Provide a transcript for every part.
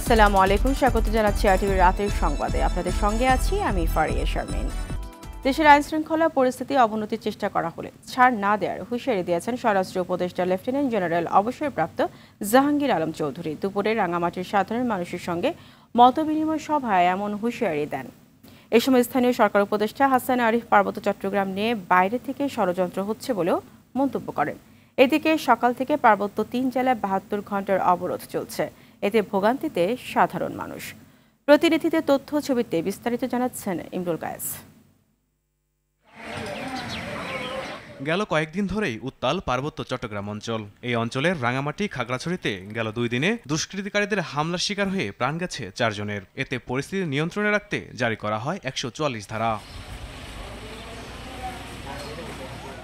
আসসালামু আলাইকুম স্বাগত জানাচ্ছি আইটিভির রাতের সংবাদে আপনাদের সঙ্গে আছি আমি ফারিয়া শারমিন দেশের আইন শৃঙ্খলা পরিস্থিতি অবনতির চেষ্টা করা হলে ছাড় না দেওয়ার হুঁশিয়ারি দিয়েছেন স্বরাষ্ট্র উপদেষ্টা লেফটেন্যান্ট জেনারেল অবসরপ্রাপ্ত জাহাঙ্গীর আলম চৌধুরী দুপুরে রাঙামাটির সাধারণ মানুষের সঙ্গে মতবিনিময় সভায় এমন হুঁশিয়ারি দেন এ সময় স্থানীয় সরকার উপদেষ্টা হাসান আরিফ পার্বত্য চট্টগ্রাম নিয়ে বাইরে থেকে ষড়যন্ত্র হচ্ছে বলেও মন্তব্য করেন এদিকে সকাল থেকে পার্বত্য তিন জেলায় বাহাত্তর ঘন্টার অবরোধ চলছে এতে ভোগান্তিতে সাধারণ মানুষ প্রতিনিধিদের তথ্য ছবিতে বিস্তারিত জানাচ্ছেন ইমরুল কায়েস গেল কয়েকদিন ধরেই উত্তাল পার্বত্য চট্টগ্রাম অঞ্চল এই অঞ্চলের রাঙামাটি খাগড়াছড়িতে গেল দুই দিনে দুষ্কৃতিকারীদের হামলার শিকার হয়ে প্রাণ গেছে চারজনের এতে পরিস্থিতি নিয়ন্ত্রণে রাখতে জারি করা হয় একশো ধারা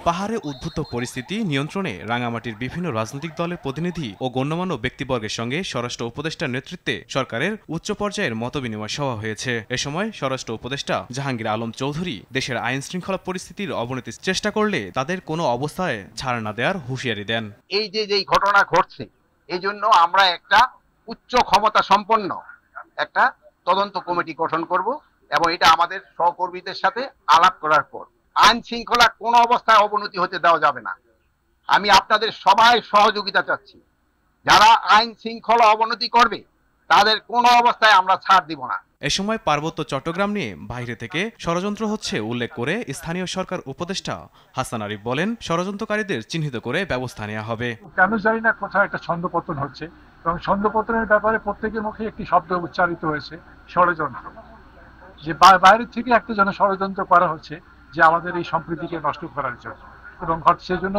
পাহাড়ে উদ্ভূত পরিস্থিতি নিয়ন্ত্রণে রাঙামাটির বিভিন্ন রাজনৈতিক দলের প্রতিনিধি ও গণ্যমান্য ব্যক্তিবর্গের সঙ্গে স্বরাষ্ট্র উপদেষ্টার নেতৃত্বে সরকারের উচ্চ পর্যায়ের মতবিনিময় সভা হয়েছে এ সময় স্বরাষ্ট্র উপদেষ্টা জাহাঙ্গীর আলম চৌধুরী দেশের আইন শৃঙ্খলা পরিস্থিতির অবনতির চেষ্টা করলে তাদের কোনো অবস্থায় ছাড় না দেওয়ার হুঁশিয়ারি দেন এই যে যে ঘটনা ঘটছে এই জন্য আমরা একটা উচ্চ ক্ষমতা সম্পন্ন একটা তদন্ত কমিটি গঠন করব এবং এটা আমাদের সহকর্মীদের সাথে আলাপ করার পর আইন শৃঙ্খলা কোনো অবস্থায় অবনতি হতে দেওয়া যাবে না আমি আপনাদের সবাই সহযোগিতা চাচ্ছি যারা আইন শৃঙ্খলা অবনতি করবে তাদের কোনো অবস্থায় আমরা ছাড় দিব না এ সময় পার্বত্য চট্টগ্রাম নিয়ে বাইরে থেকে ষড়যন্ত্র হচ্ছে উল্লেখ করে স্থানীয় সরকার উপদেষ্টা হাসান আরিফ বলেন ষড়যন্ত্রকারীদের চিহ্নিত করে ব্যবস্থা নেওয়া হবে কেন জানি না কোথাও একটা ছন্দপতন হচ্ছে এবং ছন্দপতনের ব্যাপারে প্রত্যেকের মুখে একটি শব্দ উচ্চারিত হয়েছে ষড়যন্ত্র যে বাইরের থেকে একটা যেন ষড়যন্ত্র করা হচ্ছে যে আমাদের এই সম্প্রীতিকে নষ্ট করার জন্য এবং সেজন্য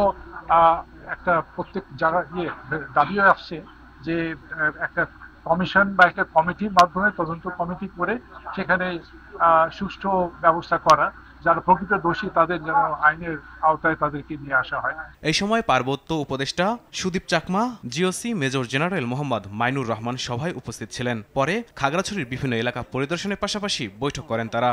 একটা প্রত্যেক যারা ইয়ে দাবিও আসছে যে একটা কমিশন বা একটা কমিটির মাধ্যমে তদন্ত কমিটি করে সেখানে সুষ্ঠু ব্যবস্থা করা যারা প্রকৃত দোষী তাদের যেন আইনের আওতায় তাদেরকে নিয়ে আসা হয় এই সময় পার্বত্য উপদেষ্টা Sudip Chakma GOC major general Mohammad Mainur Rahman সভায় উপস্থিত ছিলেন পরে খাগড়াছড়ির বিভিন্ন এলাকা পরিদর্শনের পাশাপাশি বৈঠক করেন তারা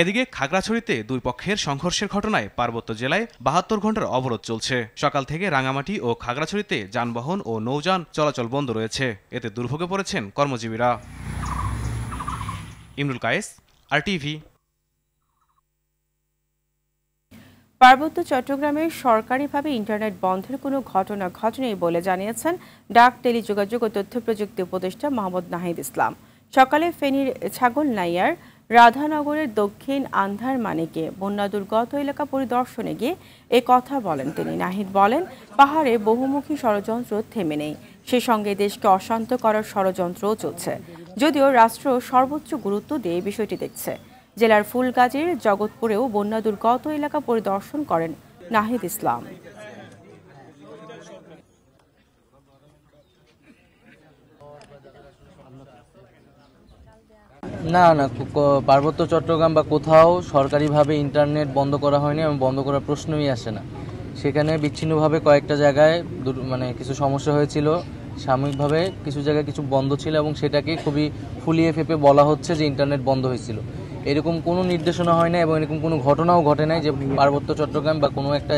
এদিকে খাগড়াছড়িতে দুই পক্ষের সংঘর্ষের ঘটনায় পার্বত্য জেলায় বাহাত্তর ঘন্টার অবরোধ চলছে সকাল থেকে রাঙামাটি ও খাগড়াছড়িতে যানবাহন ও নৌযান চলাচল বন্ধ রয়েছে এতে দুর্ভোগে পড়েছেন কর্মজীবীরা ইমরুল কায়েস আর টিভি পার্বত্য চট্টগ্রামে সরকারিভাবে ইন্টারনেট বন্ধের কোনো ঘটনা ঘটেনি বলে জানিয়েছেন ডাক টেলিযোগাযোগ ও তথ্য প্রযুক্তি উপদেষ্টা মোহাম্মদ নাহিদ ইসলাম সকালে ফেনীর ছাগল নাইয়ার রাধানগরের দক্ষিণ আন্ধার মানিকে বন্যা দুর্গত এলাকা পরিদর্শনে গিয়ে এ কথা বলেন তিনি নাহিদ বলেন পাহাড়ে বহুমুখী ষড়যন্ত্র থেমে নেই সে সঙ্গে দেশকে অশান্ত করার ষড়যন্ত্রও চলছে যদিও রাষ্ট্র সর্বোচ্চ গুরুত্ব দিয়ে বিষয়টি দেখছে জেলার ফুলগাজীর জগৎপুরেও বন্যা দুর্গত এলাকা পরিদর্শন করেন নাহিদ ইসলাম না না পার্বত্য চট্টগ্রাম বা কোথাও সরকারিভাবে ইন্টারনেট বন্ধ করা হয়নি এবং বন্ধ করার প্রশ্নই আসে না সেখানে বিচ্ছিন্নভাবে কয়েকটা জায়গায় মানে কিছু সমস্যা হয়েছিল সাময়িকভাবে কিছু জায়গায় কিছু বন্ধ ছিল এবং সেটাকে খুবই ফুলিয়ে ফেপে বলা হচ্ছে যে ইন্টারনেট বন্ধ হয়েছিল এরকম কোনো নির্দেশনা হয় না এবং এরকম কোনো ঘটনাও ঘটে নাই যে পার্বত্য চট্টগ্রাম বা কোনো একটা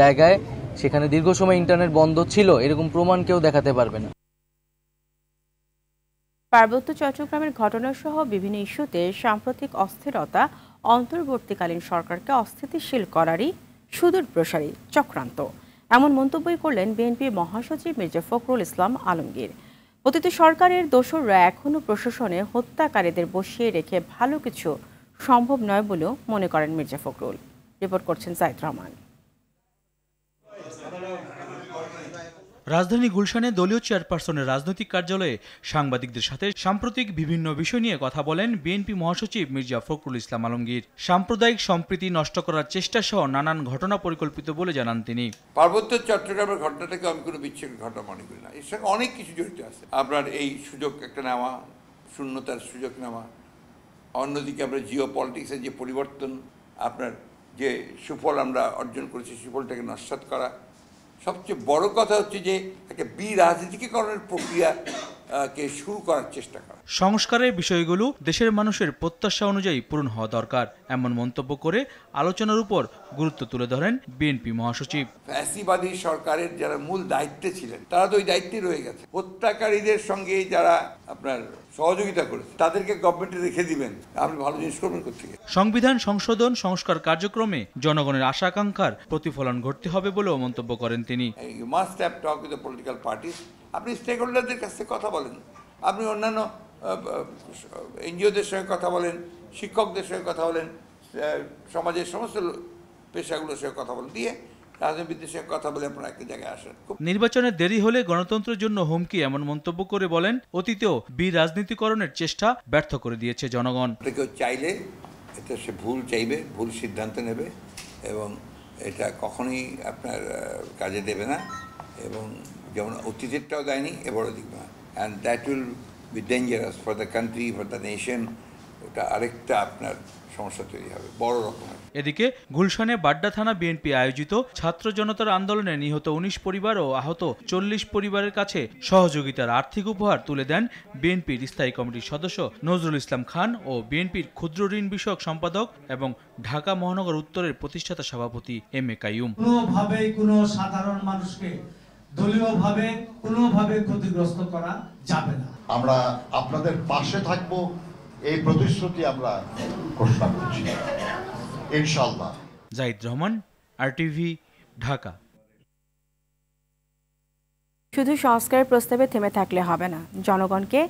জায়গায় সেখানে দীর্ঘ সময় ইন্টারনেট বন্ধ ছিল এরকম প্রমাণ কেউ দেখাতে পারবে না পার্বত্য চট্টগ্রামের ঘটনাসহ বিভিন্ন ইস্যুতে সাম্প্রতিক অস্থিরতা অন্তর্বর্তীকালীন সরকারকে অস্থিতিশীল করারই সুদূর প্রসারী চক্রান্ত এমন মন্তব্যই করলেন বিএনপি মহাসচিব মির্জা ফখরুল ইসলাম আলমগীর অতীত সরকারের দোসররা এখনও প্রশাসনে হত্যাকারীদের বসিয়ে রেখে ভালো কিছু সম্ভব নয় বলেও মনে করেন মির্জা ফখরুল রিপোর্ট করছেন সাইদ রহমান রাজধানী গুলশানে দলীয় চেয়ারপারসনের রাজনৈতিক কার্যালয়ে সাংবাদিকদের সাথে সাম্প্রতিক বিভিন্ন বিষয় নিয়ে কথা বলেন বিএনপি মহাসচিব মির্জা ফখরুল ইসলাম আলমগীর সাম্প্রদায়িক সম্প্রীতি নষ্ট করার চেষ্টা সহ নানান ঘটনা পরিকল্পিত বলে জানান তিনি পার্বত্য চট্টগ্রামের ঘটনাটাকে আমি কোনো বিচ্ছিন্ন ঘটনা মনে করি না এর সঙ্গে অনেক কিছু জড়িত আছে আপনার এই সুযোগ একটা নেওয়া শূন্যতার সুযোগ নেওয়া অন্যদিকে আপনার জিও পলিটিক্সের যে পরিবর্তন আপনার যে সুফল আমরা অর্জন করেছি সুফলটাকে নস্বাত করা সবচেয়ে বড় কথা হচ্ছে যে একটা বিরাজনীতিকরণের প্রক্রিয়াকে শুরু করার চেষ্টা করা সংস্কারের বিষয়গুলো দেশের মানুষের প্রত্যাশা অনুযায়ী পূরণ হওয়া দরকার এমন মন্তব্য করে আলোচনার উপর গুরুত্ব তুলে ধরেন বিএনপি মহাসচিব ফ্যাসিবাদী সরকারের যারা মূল দায়িত্বে ছিলেন তারা তো ওই দায়িত্বে রয়ে গেছে হত্যাকারীদের সঙ্গে যারা আপনার সহযোগিতা করেছে তাদেরকে গভর্নমেন্টে রেখে দিবেন আপনি ভালো জিনিস করবেন করতে সংবিধান সংশোধন সংস্কার কার্যক্রমে জনগণের আশা আকাঙ্ক্ষার প্রতিফলন ঘটতে হবে বলেও মন্তব্য করেন তিনি must have talk with the political parties আপনি স্টেক হোল্ডারদের কাছ থেকে কথা বলেন আপনি অন্যান্য এনজিওদের সঙ্গে কথা বলেন শিক্ষকদের সঙ্গে কথা বলেন সমাজের সমস্ত পেশাগুলোর সঙ্গে কথা বলেন দিয়ে রাজনীতিবিদদের সঙ্গে কথা বলে আপনারা একই জায়গায় আসেন নির্বাচনে দেরি হলে গণতন্ত্রের জন্য হুমকি এমন মন্তব্য করে বলেন অতীতেও বি রাজনীতিকরণের চেষ্টা ব্যর্থ করে দিয়েছে জনগণ কেউ চাইলে এটা সে ভুল চাইবে ভুল সিদ্ধান্ত নেবে এবং এটা কখনোই আপনার কাজে দেবে না এবং যেমন অতীতেরটাও দেয়নি এবারও দেখবে না and that will be dangerous for the country, for the nation. আপনার সমস্যা এদিকে গুলশানে বাড্ডা থানা বিএনপি আয়োজিত ছাত্র জনতার আন্দোলনে নিহত উনিশ পরিবার ও আহত চল্লিশ পরিবারের কাছে সহযোগিতার আর্থিক উপহার তুলে দেন বিএনপির স্থায়ী কমিটির সদস্য নজরুল ইসলাম খান ও বিএনপির ক্ষুদ্র ঋণ বিষয়ক সম্পাদক এবং ঢাকা মহানগর উত্তরের প্রতিষ্ঠাতা সভাপতি এম এ কাইম কোনোভাবেই কোনো সাধারণ মানুষকে দলীয়ভাবে কোনোভাবে ক্ষতিগ্রস্ত করা যাবে না আমরা আপনাদের পাশে থাকব এই প্রতিশ্রুতি আমরা ঘোষণা করছি ইনশাল্লাহ রহমান ঢাকা শুধু সংস্কারের প্রস্তাবে থেমে থাকলে হবে না জনগণকে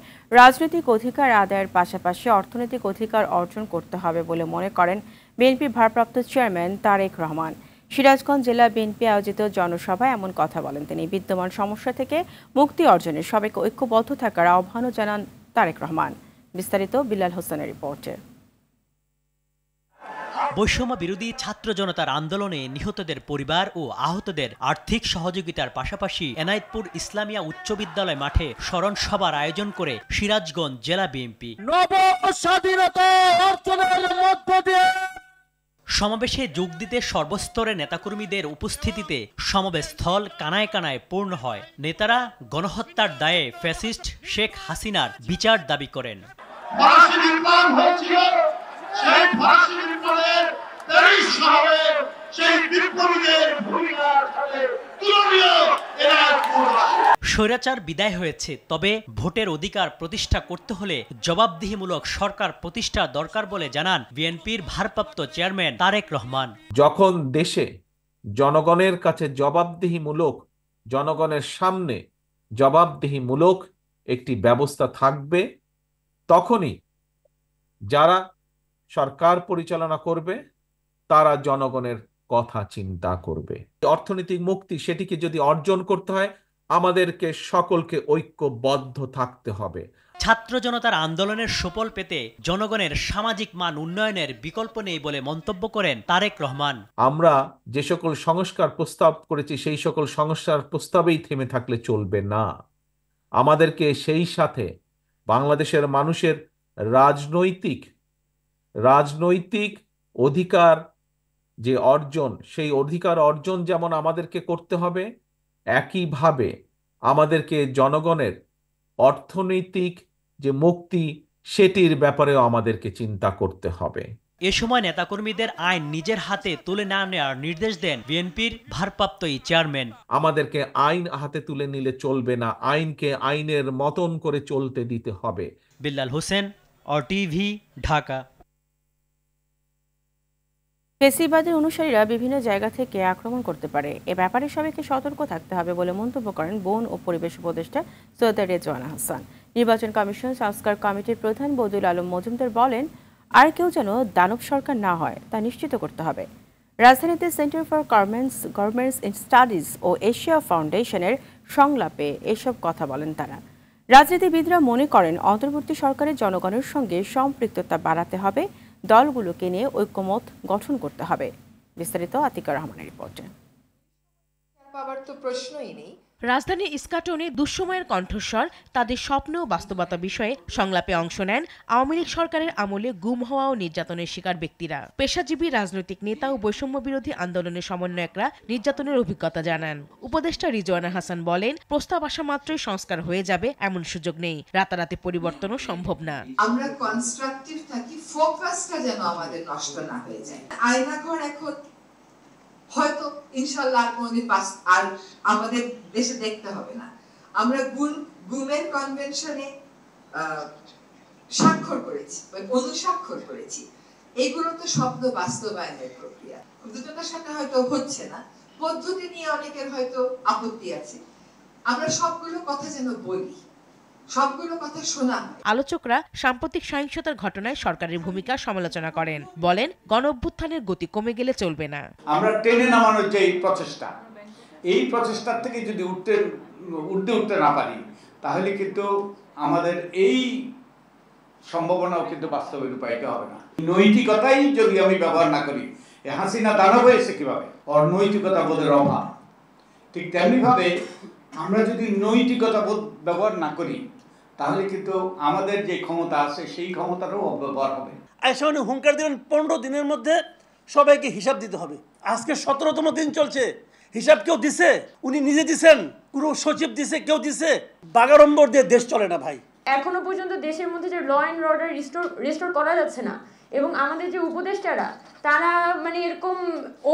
রাজনৈতিক অধিকার আদায়ের পাশাপাশি অর্থনৈতিক অধিকার অর্জন করতে হবে বলে মনে করেন বিএনপি ভারপ্রাপ্ত চেয়ারম্যান তারেক রহমান সিরাজগঞ্জ জেলা বিএনপি আয়োজিত জনসভায় এমন কথা বলেন তিনি বিদ্যমান সমস্যা থেকে মুক্তি অর্জনে সবাইকে ঐক্যবদ্ধ থাকার আহ্বানও জানান তারেক রহমান বিস্তারিত বিল্লাল হোসেনের রিপোর্টে বৈষম্য বিরোধী ছাত্র জনতার আন্দোলনে নিহতদের পরিবার ও আহতদের আর্থিক সহযোগিতার পাশাপাশি এনায়তপুর ইসলামিয়া উচ্চ বিদ্যালয় মাঠে স্মরণ সভার আয়োজন করে সিরাজগঞ্জ জেলা বিএনপি নব স্বাধীনতা অর্জনের মধ্য দিয়ে সমাবেশে যোগ দিতে সর্বস্তরের নেতাকর্মীদের উপস্থিতিতে সমাবেশ স্থল কানায় কানায় পূর্ণ হয় নেতারা গণহত্যার দায়ে ফ্যাসিস্ট শেখ হাসিনার বিচার দাবি করেন শেখ স্বৈরাচার বিদায় হয়েছে তবে ভোটের অধিকার প্রতিষ্ঠা করতে হলে জবাবদিহিমূলক সরকার প্রতিষ্ঠা দরকার বলে জানান বিএনপির ভারপ্রাপ্ত চেয়ারম্যান তারেক রহমান যখন দেশে জনগণের কাছে জবাবদিহিমূলক জনগণের সামনে জবাবদিহিমূলক একটি ব্যবস্থা থাকবে তখনই যারা সরকার পরিচালনা করবে তারা জনগণের কথা চিন্তা করবে অর্থনৈতিক মুক্তি সেটিকে যদি অর্জন করতে হয় আমাদেরকে সকলকে ঐক্যবদ্ধ থাকতে হবে ছাত্র জনতার আন্দোলনের সুফল পেতে জনগণের সামাজিক মান উন্নয়নের বিকল্প নেই বলে মন্তব্য করেন তারেক রহমান আমরা যে সকল সংস্কার প্রস্তাব করেছি সেই সকল সংস্কার প্রস্তাবেই থেমে থাকলে চলবে না আমাদেরকে সেই সাথে বাংলাদেশের মানুষের রাজনৈতিক রাজনৈতিক অধিকার যে অর্জন সেই অধিকার অর্জন যেমন আমাদেরকে করতে হবে একইভাবে আমাদেরকে জনগণের অর্থনৈতিক যে মুক্তি সেটির ব্যাপারেও আমাদেরকে চিন্তা করতে হবে এ সময় নেতাকর্মীদের আইন নিজের হাতে তুলে না নেওয়ার নির্দেশ দেন বিএনপির ভারপ্রাপ্ত চেয়ারম্যান আমাদেরকে আইন হাতে তুলে নিলে চলবে না আইনকে আইনের মতন করে চলতে দিতে হবে বিল্লাল হোসেন অটিভি টিভি ঢাকা ফেসিবাদের অনুসারীরা বিভিন্ন জায়গা থেকে আক্রমণ করতে পারে এ ব্যাপারে সবাইকে সতর্ক থাকতে হবে বলে মন্তব্য করেন বন ও পরিবেশ উপদেষ্টা সৈয়দা রেজওয়ান হাসান নির্বাচন কমিশন সংস্কার কমিটির প্রধান বদুল আলম মজুমদার বলেন আর কেউ যেন দানব সরকার না হয় তা নিশ্চিত করতে হবে রাজধানীতে centre for governments governments in studies ও এশিয়া ফাউন্ডেশনের সংলাপে এসব কথা বলেন তারা রাজনীতিবিদরা মনে করেন অন্তর্বর্তী সরকারের জনগণের সঙ্গে সম্পৃক্ততা বাড়াতে হবে দলগুলোকে নিয়ে ঐক্যমত গঠন করতে হবে বিস্তারিত আতিকা রহমানের রিপোর্টে পাবার তো প্রশ্নই নেই রাজধানী ইস্কাটনে দুঃসময়ের কণ্ঠস্বর তাদের স্বপ্ন ও বাস্তবতা বিষয়ে সংলাপে অংশ নেন আওয়ামী লীগ সরকারের আমলে গুম হওয়া ও নির্যাতনের শিকার ব্যক্তিরা পেশাজীবী রাজনৈতিক নেতা ও বৈষম্য বিরোধী আন্দোলনের সমন্বয়করা নির্যাতনের অভিজ্ঞতা জানান উপদেষ্টা রিজওয়ানা হাসান বলেন প্রস্তাব আসা মাত্রই সংস্কার হয়ে যাবে এমন সুযোগ নেই রাতারাতি পরিবর্তনও সম্ভব না আমরা কনস্ট্রাকটিভ থাকি ফোকাসটা যেন আমাদের নষ্ট না হয়ে যায় আয়নাঘর এখন হয়তো ইনশাল্লাহ কোনদিন আর আমাদের দেশে দেখতে হবে না আমরা গুন গুমের কনভেনশনে স্বাক্ষর করেছি অনুস্বাক্ষর করেছি এগুলো তো শব্দ বাস্তবায়নের প্রক্রিয়া দুজনের সাথে হয়তো হচ্ছে না পদ্ধতি নিয়ে অনেকের হয়তো আপত্তি আছে আমরা সবগুলো কথা যেন বলি আলোচকরা সাম্প্রতিক সহিংসতার ঘটনায় সরকারের ভূমিকা সমালোচনা করেন বলেন গণ অভ্যুত্থানের গতি কমে গেলে চলবে না আমরা টেনে নামানোর যে এই প্রচেষ্টা এই প্রচেষ্টা থেকে যদি উঠতে উঠতে উঠতে না পারি তাহলে কিন্তু আমাদের এই সম্ভাবনাও কিন্তু বাস্তবে রূপায়িত হবে না নৈতিকতাই যদি আমি ব্যবহার না করি এ হাসিনা দানব হয়েছে কীভাবে অনৈতিকতা বোধের অভাব ঠিক তেমনিভাবে আমরা যদি নৈতিকতা বোধ ব্যবহার না করি তাহলে কিন্তু আমাদের যে ক্ষমতা আছে সেই ক্ষমতাটাও অব্যবহার হবে আয়সা আচ্ছা, হুঙ্কার দিলেন পনেরো দিনের মধ্যে সবাইকে হিসাব দিতে হবে আজকে সতেরোতম দিন চলছে হিসাব কেউ দিছে উনি নিজে দিছেন পুরো সচিব দিছে কেউ দিছে বাগারম্বর দিয়ে দেশ চলে না ভাই এখনো পর্যন্ত দেশের মধ্যে যে law and order restore restore করা যাচ্ছে না এবং আমাদের যে উপদেষ্টারা তারা মানে এরকম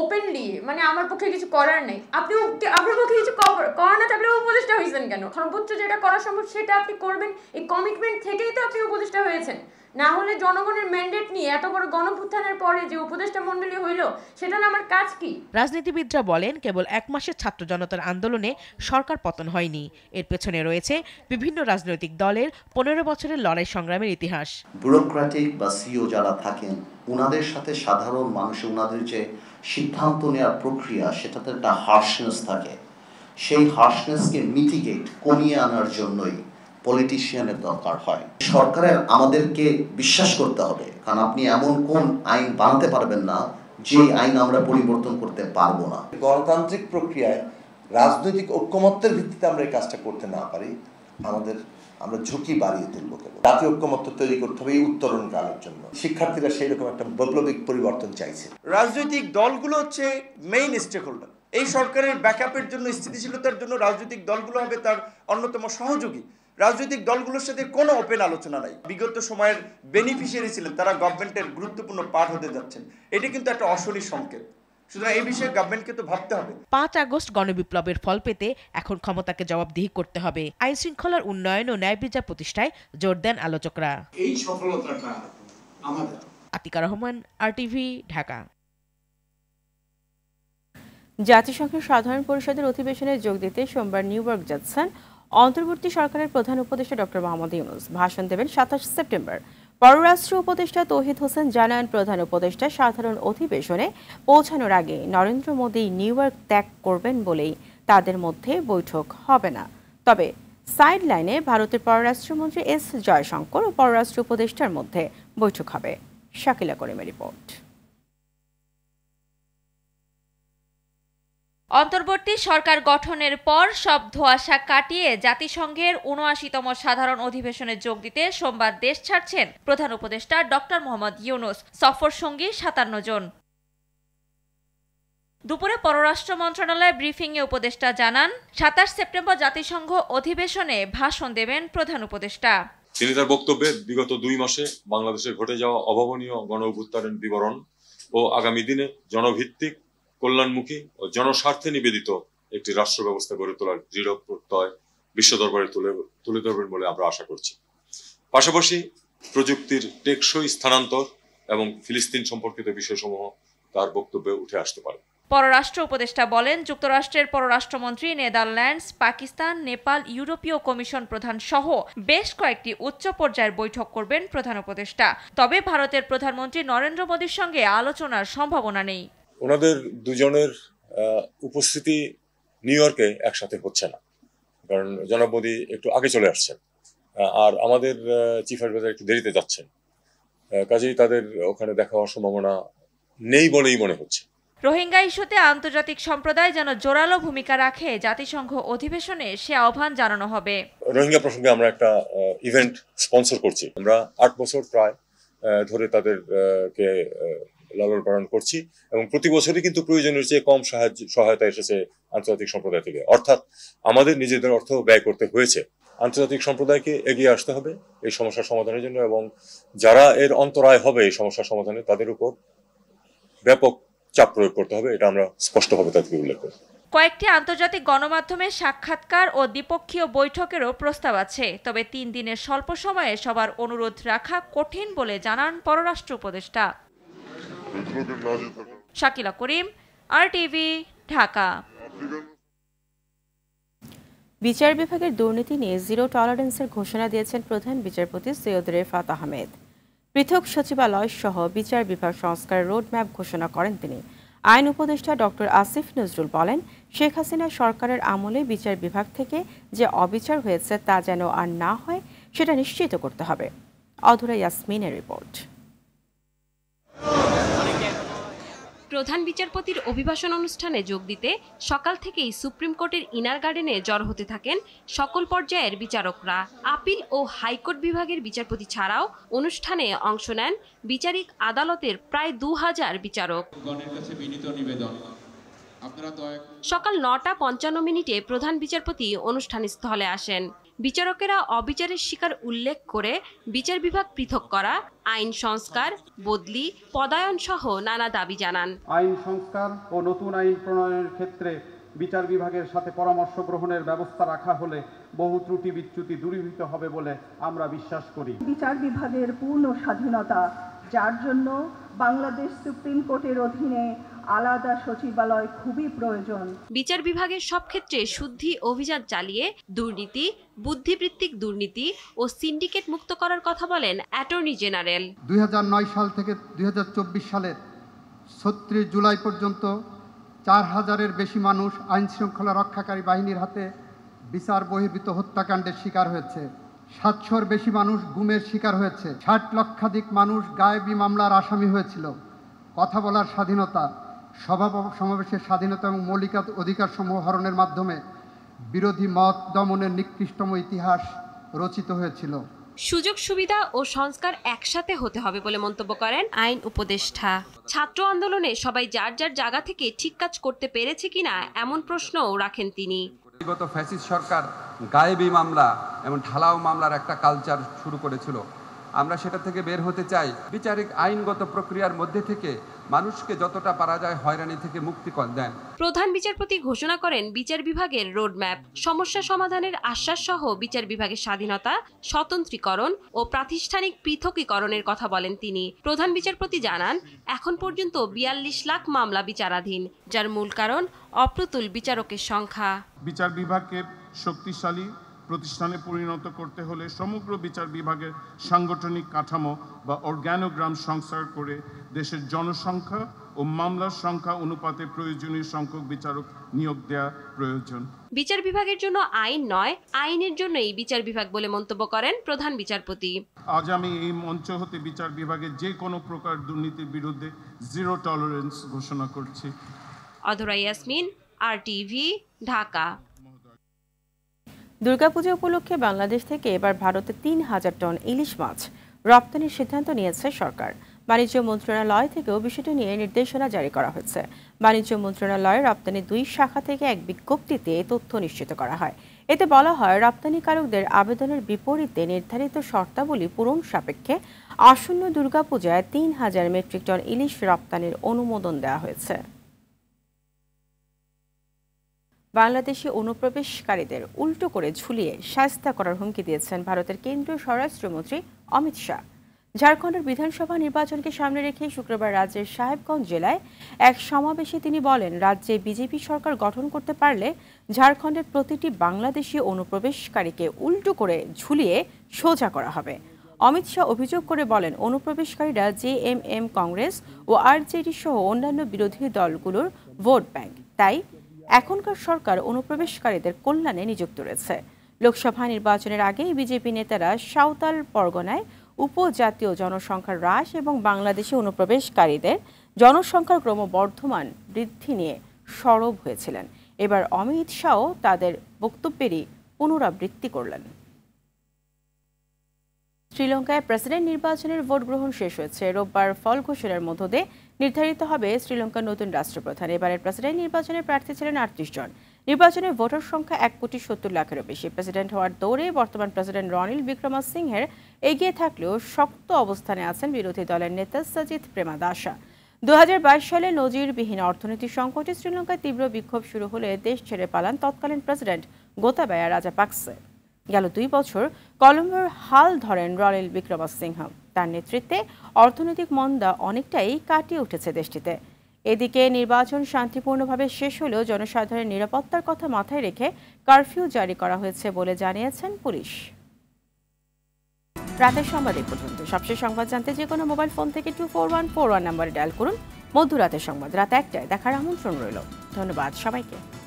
ওপেনলি মানে আমার পক্ষে কিছু করার নেই আপনি আপনার পক্ষে কিছু করার না থাকলে উপদেষ্টা হয়েছেন কেন সর্বোচ্চ যেটা করা সম্ভব সেটা আপনি করবেন এই কমিটমেন্ট থেকেই তো আপনি উপদেষ্টা হয়েছেন না হলে জনগণের ম্যান্ডেট নিয়ে এত বড় গণপুত্থানের পরে যে উপদেষ্টা মণ্ডলী হইল সেটা আমার কাজ কি রাজনীতিবিদরা বলেন কেবল এক মাসের ছাত্র জনতার আন্দোলনে সরকার পতন হয়নি এর পেছনে রয়েছে বিভিন্ন রাজনৈতিক দলের পনেরো বছরের লড়াই সংগ্রামের ইতিহাস ব্যুরোক্রাটিক বা সিও যারা থাকেন ওনাদের সাথে সাধারণ মানুষ ওনাদের যে সিদ্ধান্ত নেওয়ার প্রক্রিয়া সেটাতে একটা হার্শনেস থাকে সেই হার্শনেসকে মিটিগেট কমিয়ে আনার জন্যই পলিটিশিয়ানের দরকার হয় সরকারের আমাদেরকে বিশ্বাস করতে হবে কারণ আপনি এমন কোন আইন বানাতে পারবেন না যে আইন আমরা পরিবর্তন করতে পারবো না গণতান্ত্রিক প্রক্রিয়ায় রাজনৈতিক ঐক্যমত্যের ভিত্তিতে আমরা এই কাজটা করতে না পারি আমাদের আমরা ঝুঁকি বাড়িয়ে তুলবো কেবল জাতীয় ঐক্যমত্য তৈরি করতে হবে এই উত্তরণ কালের জন্য শিক্ষার্থীরা সেই রকম একটা বৈপ্লবিক পরিবর্তন চাইছে রাজনৈতিক দলগুলো হচ্ছে মেইন স্টেক হোল্ডার এই সরকারের ব্যাকআপের জন্য স্থিতিশীলতার জন্য রাজনৈতিক দলগুলো হবে তার অন্যতম সহযোগী রাজনৈতিক দলগুলোর সাথে কোনো ওপেন আলোচনা নাই বিগত সময়ের বেনিফিশিয়ারি ছিলেন তারা গভর্নমেন্টের গুরুত্বপূর্ণ পার্ট হতে যাচ্ছেন এটি কিন্তু একটা অশনি সংকেত পাঁচ আগস্ট গণবিপ্লবের ফল পেতে এখন ক্ষমতাকে জবাবদিহি করতে হবে আইন শৃঙ্খলার উন্নয়ন ও ন্যায় বিচার প্রতিষ্ঠায় জোর দেন আলোচকরা এই আতিকা রহমান আরটিভি ঢাকা জাতিসংঘের সাধারণ পরিষদের অধিবেশনে যোগ দিতে সোমবার ইয়র্ক যাচ্ছেন অন্তর্বর্তী সরকারের প্রধান উপদেষ্টা ডক্টর মোহাম্মদ ইউনুস ভাষণ দেবেন সাতাশ সেপ্টেম্বর পররাষ্ট্র উপদেষ্টা তৌহিদ হোসেন জানান প্রধান উপদেষ্টা সাধারণ অধিবেশনে পৌঁছানোর আগে নরেন্দ্র মোদী নিউ ইয়র্ক ত্যাগ করবেন বলেই তাদের মধ্যে বৈঠক হবে না তবে সাইডলাইনে ভারতের পররাষ্ট্রমন্ত্রী এস জয়শঙ্কর ও পররাষ্ট্র উপদেষ্টার মধ্যে বৈঠক হবে শাকিলা করিমের রিপোর্ট অন্তর্বর্তী সরকার গঠনের পর সব ধোয়াশা কাটিয়ে জাতিসংঘের উনআশিতম সাধারণ অধিবেশনে যোগ দিতে সোমবার দেশ ছাড়ছেন প্রধান উপদেষ্টা ডক্টর মোহাম্মদ ইউনুস সফর সঙ্গী সাতান্ন জন দুপুরে পররাষ্ট্র মন্ত্রণালয় ব্রিফিংয়ে উপদেষ্টা জানান সাতাশ সেপ্টেম্বর জাতিসংঘ অধিবেশনে ভাষণ দেবেন প্রধান উপদেষ্টা তিনি তার বক্তব্যে বিগত দুই মাসে বাংলাদেশে ঘটে যাওয়া অভাবনীয় গণ বিবরণ ও আগামী দিনে জনভিত্তিক কল্যাণমুখী ও জনস্বার্থে নিবেদিত একটি রাষ্ট্র ব্যবস্থা গড়ে তোলার দৃঢ় প্রত্যয় বিশ্ব দরবারে তুলে তুলে ধরবেন বলে আমরা আশা করছি পাশাপাশি প্রযুক্তির টেকসই স্থানান্তর এবং ফিলিস্তিন সম্পর্কিত বিষয়সমূহ তার বক্তব্যে উঠে আসতে পারে পররাষ্ট্র উপদেষ্টা বলেন যুক্তরাষ্ট্রের পররাষ্ট্রমন্ত্রী নেদারল্যান্ডস পাকিস্তান নেপাল ইউরোপীয় কমিশন প্রধান সহ বেশ কয়েকটি উচ্চ পর্যায়ের বৈঠক করবেন প্রধান উপদেষ্টা তবে ভারতের প্রধানমন্ত্রী নরেন্দ্র মোদীর সঙ্গে আলোচনার সম্ভাবনা নেই ওনাদের দুজনের উপস্থিতি নিউ ইয়র্কে একসাথে হচ্ছে না কারণ জনাব মোদি একটু আগে চলে আসছেন আর আমাদের চিফ অ্যাডভাইজার একটু দেরিতে যাচ্ছেন কাজেই তাদের ওখানে দেখা হওয়ার সম্ভাবনা নেই বলেই মনে হচ্ছে রোহিঙ্গা ইস্যুতে আন্তর্জাতিক সম্প্রদায় যেন জোরালো ভূমিকা রাখে জাতিসংঘ অধিবেশনে সে আহ্বান জানানো হবে রোহিঙ্গা প্রসঙ্গে আমরা একটা ইভেন্ট স্পন্সর করছি আমরা আট বছর প্রায় ধরে তাদেরকে লালন পালন করছি এবং প্রতি বছরই কিন্তু প্রয়োজনের চেয়ে কম সাহায্য সহায়তা এসেছে আন্তর্জাতিক সম্প্রদায় থেকে অর্থাৎ আমাদের নিজেদের অর্থ ব্যয় করতে হয়েছে আন্তর্জাতিক সম্প্রদায়কে এগিয়ে আসতে হবে এই সমস্যা সমাধানের জন্য এবং যারা এর অন্তরায় হবে এই সমস্যা সমাধানে তাদের উপর ব্যাপক চাপ প্রয়োগ করতে হবে এটা আমরা স্পষ্টভাবে তাদেরকে উল্লেখ করি কয়েকটি আন্তর্জাতিক গণমাধ্যমের সাক্ষাৎকার ও দ্বিপক্ষীয় বৈঠকেরও প্রস্তাব আছে তবে তিন দিনের স্বল্প সময়ে সবার অনুরোধ রাখা কঠিন বলে জানান পররাষ্ট্র উপদেষ্টা শাকিলা করিম আর টিভি ঢাকা বিচার বিভাগের দুর্নীতি নিয়ে জিরো টলারেন্সের ঘোষণা দিয়েছেন প্রধান বিচারপতি সৈয়দ রেফাত আহমেদ পৃথক সচিবালয় সহ বিচার বিভাগ সংস্কার রোডম্যাপ ঘোষণা করেন তিনি আইন উপদেষ্টা ডক্টর আসিফ নজরুল বলেন শেখ হাসিনা সরকারের আমলে বিচার বিভাগ থেকে যে অবিচার হয়েছে তা যেন আর না হয় সেটা নিশ্চিত করতে হবে অধুরা ইয়াসমিনের রিপোর্ট প্রধান বিচারপতির অভিবাসন অনুষ্ঠানে যোগ দিতে সকাল থেকেই সুপ্রিম কোর্টের ইনার গার্ডেনে জড় হতে থাকেন সকল পর্যায়ের বিচারকরা আপিল ও হাইকোর্ট বিভাগের বিচারপতি ছাড়াও অনুষ্ঠানে অংশ নেন বিচারিক আদালতের প্রায় দু হাজার বিচারক সকাল নটা পঞ্চান্ন মিনিটে প্রধান বিচারপতি অনুষ্ঠান স্থলে আসেন বিচারকেরা অবিচারের শিকার উল্লেখ করে বিচার বিভাগ পৃথক করা আইন সংস্কার বদলি পদায়ন সহ নানা দাবি জানান আইন সংস্কার ও নতুন আইন প্রণয়নের ক্ষেত্রে বিচার বিভাগের সাথে পরামর্শ গ্রহণের ব্যবস্থা রাখা হলে বহু ত্রুটি বিচ্যুতি দূরীভূত হবে বলে আমরা বিশ্বাস করি বিচার বিভাগের পূর্ণ স্বাধীনতা যার জন্য বাংলাদেশ সুপ্রিম কোর্টের অধীনে আলাদা সচিবালয় খুবই প্রয়োজন বিচার বিভাগের সব ক্ষেত্রে শুদ্ধি অভিযান চালিয়ে দুর্নীতি বুদ্ধিবৃত্তিক দুর্নীতি ও সিন্ডিকেট মুক্ত করার কথা বলেন অ্যাটর্নি জেনারেল দুই সাল থেকে দুই সালের ছত্রিশ জুলাই পর্যন্ত চার হাজারের বেশি মানুষ আইন শৃঙ্খলা রক্ষাকারী বাহিনীর হাতে বিচার বহির্ভূত হত্যাকাণ্ডের শিকার হয়েছে সাতশোর বেশি মানুষ গুমের শিকার হয়েছে ষাট লক্ষাধিক মানুষ গায়েবি মামলার আসামি হয়েছিল কথা বলার স্বাধীনতা সভা সমাবেশের স্বাধীনতা এবং মৌলিক অধিকারসমূহ হরণের মাধ্যমে বিরোধী মত দমনের নিকৃষ্টম ইতিহাস রচিত হয়েছিল সুযোগ সুবিধা ও সংস্কার একসাথে হতে হবে বলে মন্তব্য করেন আইন উপদেষ্টা ছাত্র আন্দোলনে সবাই যার যার জায়গা থেকে ঠিক কাজ করতে পেরেছে কিনা এমন প্রশ্নও রাখেন তিনি বিগত ফ্যাসিস্ট সরকার গায়েবী মামলা এবং ঢালাও মামলার একটা কালচার শুরু করেছিল আমরা সেটা থেকে বের হতে চাই বিচারিক আইনগত প্রক্রিয়ার মধ্যে থেকে মানুষকে যতটা পারা যায় হয়রানি থেকে মুক্তি দেন প্রধান বিচারপতি ঘোষণা করেন বিচার বিভাগের রোডম্যাপ সমস্যা সমাধানের আশ্বাস সহ বিচার বিভাগের স্বাধীনতা স্বতন্ত্রীকরণ ও প্রাতিষ্ঠানিক পৃথকীকরণের কথা বলেন তিনি প্রধান বিচারপতি জানান এখন পর্যন্ত বিয়াল্লিশ লাখ মামলা বিচারাধীন যার মূল কারণ অপ্রতুল বিচারকের সংখ্যা বিচার বিভাগকে শক্তিশালী প্রতিষ্ঠানে পরিণত করতে হলে সমগ্র বিচার বিভাগের সাংগঠনিক কাঠামো বা অর্গ্যানোগ্রাম সংস্কার করে দেশের জনসংখ্যা ও মামলার সংখ্যা অনুপাতে প্রয়োজনীয় সংখ্যক বিচারক নিয়োগ দেওয়া প্রয়োজন বিচার বিভাগের জন্য আইন নয় আইনের জন্যই বিচার বিভাগ বলে মন্তব্য করেন প্রধান বিচারপতি আজ আমি এই মঞ্চ হতে বিচার বিভাগে যে কোনো প্রকার দুর্নীতির বিরুদ্ধে জিরো টলারেন্স ঘোষণা করছি অধরা ইয়াসমিন আর টিভি ঢাকা দুর্গাপূজা উপলক্ষে বাংলাদেশ থেকে এবার ভারতে তিন হাজার টন ইলিশ মাছ রপ্তানির সিদ্ধান্ত নিয়েছে সরকার বাণিজ্য মন্ত্রণালয় থেকেও বিষয়টি নিয়ে নির্দেশনা জারি করা হয়েছে বাণিজ্য মন্ত্রণালয়ে রপ্তানি দুই শাখা থেকে এক বিজ্ঞপ্তিতে তথ্য নিশ্চিত করা হয় এতে বলা হয় রপ্তানিকারকদের আবেদনের বিপরীতে নির্ধারিত শর্তাবলী পূরণ সাপেক্ষে আসন্ন দুর্গাপূজায় তিন হাজার মেট্রিক টন ইলিশ রপ্তানির অনুমোদন দেওয়া হয়েছে বাংলাদেশে অনুপ্রবেশকারীদের উল্টো করে ঝুলিয়ে শাস্তা করার হুমকি দিয়েছেন ভারতের কেন্দ্রীয় স্বরাষ্ট্রমন্ত্রী অমিত শাহ ঝাড়খণ্ডের বিধানসভা নির্বাচনকে সামনে রেখে শুক্রবার রাজ্যের সাহেবগঞ্জ জেলায় এক সমাবেশে তিনি বলেন রাজ্যে বিজেপি সরকার গঠন করতে পারলে ঝাড়খণ্ডের প্রতিটি বাংলাদেশি অনুপ্রবেশকারীকে উল্টো করে ঝুলিয়ে সোজা করা হবে অমিত শাহ অভিযোগ করে বলেন অনুপ্রবেশকারীরা জে এম এম কংগ্রেস ও আরজেডি সহ অন্যান্য বিরোধী দলগুলোর ভোট ব্যাংক তাই এখনকার সরকার অনুপ্রবেশকারীদের কল্যাণে নিযুক্ত রয়েছে লোকসভা নির্বাচনের আগেই বিজেপি নেতারা সাঁওতাল পরগনায় উপজাতীয় জনসংখ্যার হ্রাস এবং বাংলাদেশে অনুপ্রবেশকারীদের জনসংখ্যার ক্রমবর্ধমান বৃদ্ধি নিয়ে সরব হয়েছিলেন এবার অমিত শাহ তাদের বক্তব্যেরই পুনরাবৃত্তি করলেন শ্রীলঙ্কায় প্রেসিডেন্ট নির্বাচনের ভোট গ্রহণ শেষ হয়েছে রোববার ফল ঘোষণার মধ্য দিয়ে নির্ধারিত হবে শ্রীলঙ্কার নতুন রাষ্ট্রপ্রধান এবারের প্রেসিডেন্ট নির্বাচনে প্রার্থী ছিলেন আটত্রিশ জন নির্বাচনে ভোটার সংখ্যা এক কোটি সত্তর লাখেরও বেশি প্রেসিডেন্ট হওয়ার দৌড়ে বর্তমান প্রেসিডেন্ট রনিল সিংহের এগিয়ে থাকলেও শক্ত অবস্থানে আছেন বিরোধী দলের নেতা সজিত দাসা দু সালে নজিরবিহীন অর্থনৈতিক সংকটে শ্রীলঙ্কায় তীব্র বিক্ষোভ শুরু হলে দেশ ছেড়ে পালান তৎকালীন প্রেসিডেন্ট গোতাবায়া রাজাপাকসে গেল দুই বছর কলম্বোর হাল ধরেন রনিল বিক্রমাসিংহ তার নেতৃত্বে অর্থনৈতিক মন্দা অনেকটাই কাটিয়ে উঠেছে দেশটিতে এদিকে নির্বাচন শান্তিপূর্ণভাবে শেষ হলেও জনসাধারণের নিরাপত্তার কথা মাথায় রেখে কারফিউ জারি করা হয়েছে বলে জানিয়েছেন পুলিশ রাতের সংবাদ এই পর্যন্ত সবশেষ সংবাদ জানতে যে কোনো মোবাইল ফোন থেকে two four one four one নাম্বারে ডায়াল করুন মধ্যরাতের সংবাদ রাত একটায় দেখার আমন্ত্রণ রইল ধন্যবাদ সবাইকে